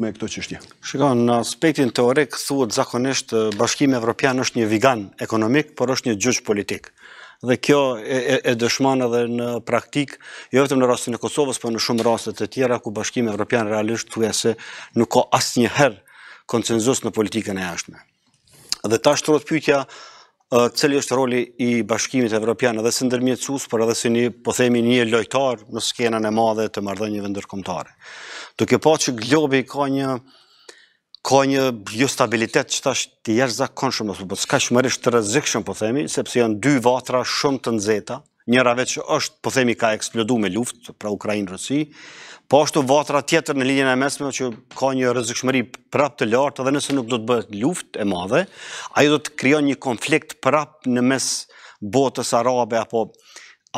me këto qështje? Shikon, në aspektin teorek, thuët zakonisht, bashkim e Evropian është një vigan ekonomik, por është një gjyqë politik. Dhe kjo e dëshmanë dhe në praktik, jo vetëm në rastin e Kosovës, për në shumë rastet e tjera, ku bashkim e Evropian realisht të vese nuk ko asë herë koncenzus në politikën e ashtme. Dhe ta shtërot pykja, cëllë është roli i bashkimit evropian edhe së ndërmjetë për edhe së një, po themi, një lojtar në skenën e madhe të mardhënjë vendërkomtare. Tuk e po që globi ka një ka një jo stabilitet që ta është të jeshtë zakonshëm, po s'ka shmërish të rëzikshëm, po themi, sepse janë dy vatra shumë të nzeta, njëra veç është, po themi, ka eksplodu me luft pra Ukrajinë-Rësi, po është vatra tjetër në linjën e mesme, që ka një rëzikshmëri prap të lartë, dhe nëse nuk do të bëhet luft e madhe, ajo do të kryon një konflikt prap në mes botës arabe, apo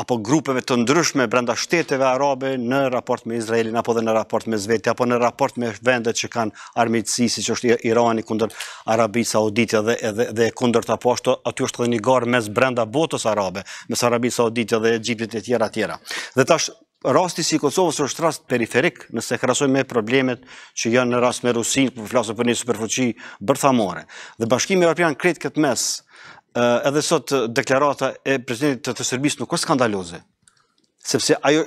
apo grupeve të ndryshme brenda shteteve arabe në raport me Izraelin, apo dhe në raport me Zveti, apo në raport me vendet që kanë armitësi, si që është Irani kundër Arabi Saudite dhe, dhe, dhe kundër të aposhtë, aty është dhe një garë mes brenda botës arabe, mes Arabi Saudite dhe Egyptit e tjera tjera. Dhe tash, rasti si Kosovës është rast periferik, nëse krasoj me problemet që janë në rast me Rusin, për po flasë për një superfuqi bërthamore. Dhe bashkimi Europian kretë këtë mes, edhe sot deklarata e prezidentit të Serbisë nuk është skandaloze. Sepse ajo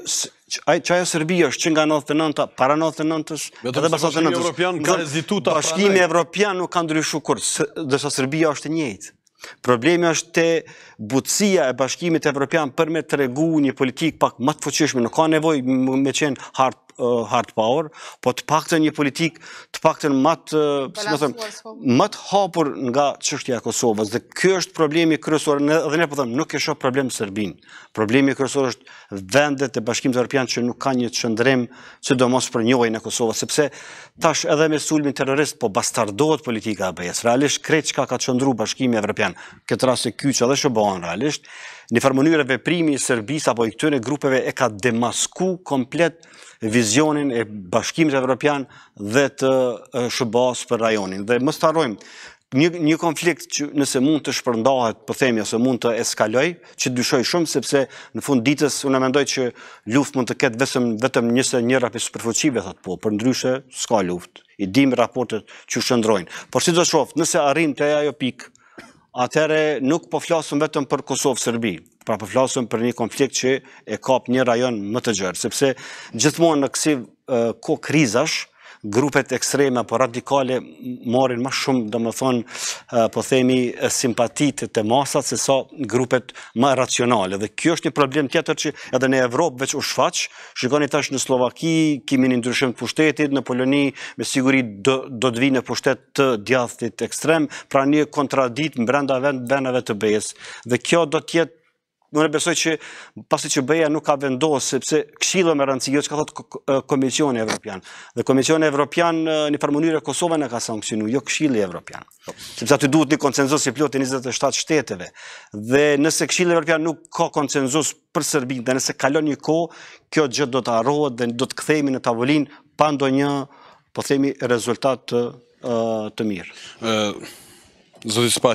që ajo Serbia është që nga 99 ta para 99-ës, edhe pas 99-ës. Bashkimi pra Evropian nuk ka ndryshuar kurrë, ndërsa Serbia është e njëjtë. Problemi është te butësia e bashkimit evropian për me të regu një politikë pak më të fuqishme, nuk ka nevoj me qenë hard hard power, po të pak një politik të pak të në matë hapur nga qështja Kosovës. Dhe kjo është problemi kërësorë, dhe ne po thëmë, nuk kësho problem së Problemi kërësorë është vendet e bashkim të që nuk ka një të që do mos për njoj në Kosovës, sepse tash edhe me sulmin terrorist, po bastardohet politika ABS, Realisht, krejt që ka ka të shëndru bashkim e këtë rrasë e kyqë edhe shë bëhanë, realisht, një farmonyre veprimi i Serbis apo i këtëne grupeve e ka demasku komplet vizionin e bashkimit evropian dhe të shëbas për rajonin. Dhe më starojmë, një konflikt që nëse mund të shpërndahet, për po themi, ose mund të eskaloj, që të dyshoj shumë, sepse në fund ditës unë mendoj që luft mund të ketë vetëm njëse njëra për superfuqive, thëtë po, për ndryshe, s'ka luft, i dim raportet që shëndrojnë. Por si të shoftë, nëse arrim të ajo pikë, atëre nuk po flasëm vetëm për Kosovë-Sërbi, pra po flasëm për një konflikt që e kap një rajon më të gjërë, sepse gjithmonë në kësi ko krizash, grupet ekstreme apo radikale marin ma shumë, do më thonë, po themi, simpatitit të masat, se sa grupet ma racionale. Dhe kjo është një problem tjetër që edhe në Evropë veç u shfaq, shikoni tash në Slovaki, kimin i ndryshem të pushtetit, në Poloni, me siguri do të vinë në pushtet të djathit ekstrem, pra një kontradit më brenda vend, veneve të bes. Dhe kjo do tjetë unë besoj që pasi që bëja nuk ka vendosë, sepse këshilë me rëndësi, jo që ka thotë Komisioni Evropian. Dhe Komisioni Evropian një farë mënyrë Kosova Kosovën e ka sankcionu, jo Këshilli Evropian. Sepse aty duhet një koncenzus i plot i 27 shteteve. Dhe nëse Këshilli Evropian nuk ka koncenzus për Serbinë, dhe nëse kalon një ko, kjo gjë do të harrohet dhe do të kthehemi në tavolin pando një, po themi, rezultat të mirë. Zotis Pahit,